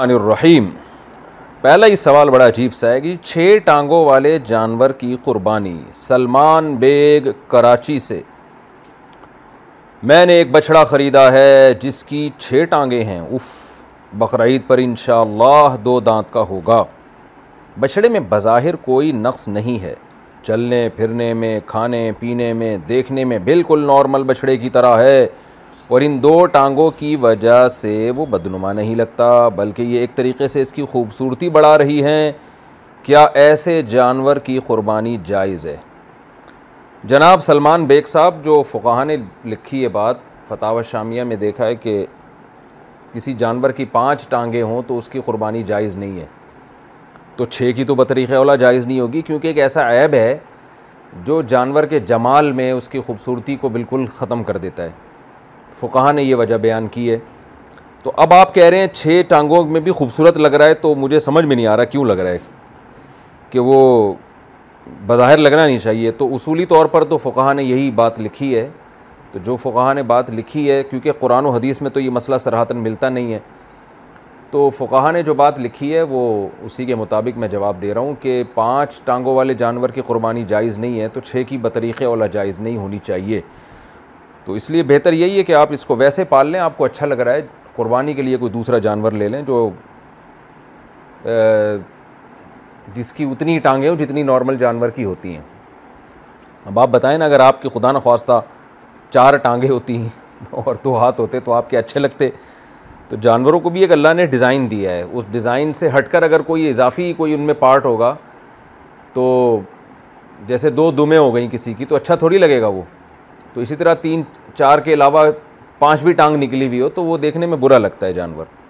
रहीम पहला ही सवाल बड़ा अजीब सा है कि छः टांगों वाले जानवर की कुर्बानी सलमान बेग कराची से मैंने एक बछड़ा ख़रीदा है जिसकी छः टांगें हैं उफ़ बकर पर इन दो दांत का होगा बछड़े में बज़ाहिर कोई नक्स नहीं है चलने फिरने में खाने पीने में देखने में बिल्कुल नॉर्मल बछड़े की तरह है और इन दो टांगों की वजह से वो बदनुमा नहीं लगता बल्कि ये एक तरीके से इसकी खूबसूरती बढ़ा रही हैं क्या ऐसे जानवर की क़ुरबानी जायज़ है जनाब सलमान बेग साहब जो फ़ुकाहा ने लिखी ये बात फतावा शामिया में देखा है कि किसी जानवर की पाँच टांगे हों तो उसकी कुर्बानी जायज़ नहीं है तो छः की तो बतरीक़ वाला जायज़ नहीं होगी क्योंकि एक ऐसा ऐब है जो जानवर के जमाल में उसकी खूबसूरती को बिल्कुल ख़त्म कर देता है फ़ुकाहा ने यह वजह बयान की है तो अब आप कह रहे हैं छः टांगों में भी खूबसूरत लग रहा है तो मुझे समझ में नहीं आ रहा क्यों लग रहा है कि वो बाहर लगना नहीं चाहिए तो उसूली तौर पर तो फ़ुकाहा ने यही बात लिखी है तो जो फ़ुकाहा ने बात लिखी है क्योंकि कुरान हदीस में तो ये मसला सराहतन मिलता नहीं है तो फ़ुकाहा ने जो बात लिखी है वो उसी के मुताबिक मैं जवाब दे रहा हूँ कि पाँच टांगों वाले जानवर की कुर्बानी जायज़ नहीं है तो छः की बतरीक़े वाला जायज़ नहीं होनी चाहिए तो इसलिए बेहतर यही है कि आप इसको वैसे पाल लें आपको अच्छा लग रहा है कुर्बानी के लिए कोई दूसरा जानवर ले लें जो जिसकी उतनी टांगें हो जितनी नॉर्मल जानवर की होती हैं अब आप बताएं ना अगर आपकी खुदा न खास्ता चार टांगें होती हैं और दो हाथ होते तो आपके अच्छे लगते तो जानवरों को भी एक अल्लाह ने डिज़ाइन दिया है उस डिज़ाइन से हटकर अगर कोई इजाफी कोई उनमें पार्ट होगा तो जैसे दो दुमें हो गई किसी की तो अच्छा थोड़ी लगेगा वो तो इसी तरह तीन चार के अलावा पाँचवीं टांग निकली हुई हो तो वो देखने में बुरा लगता है जानवर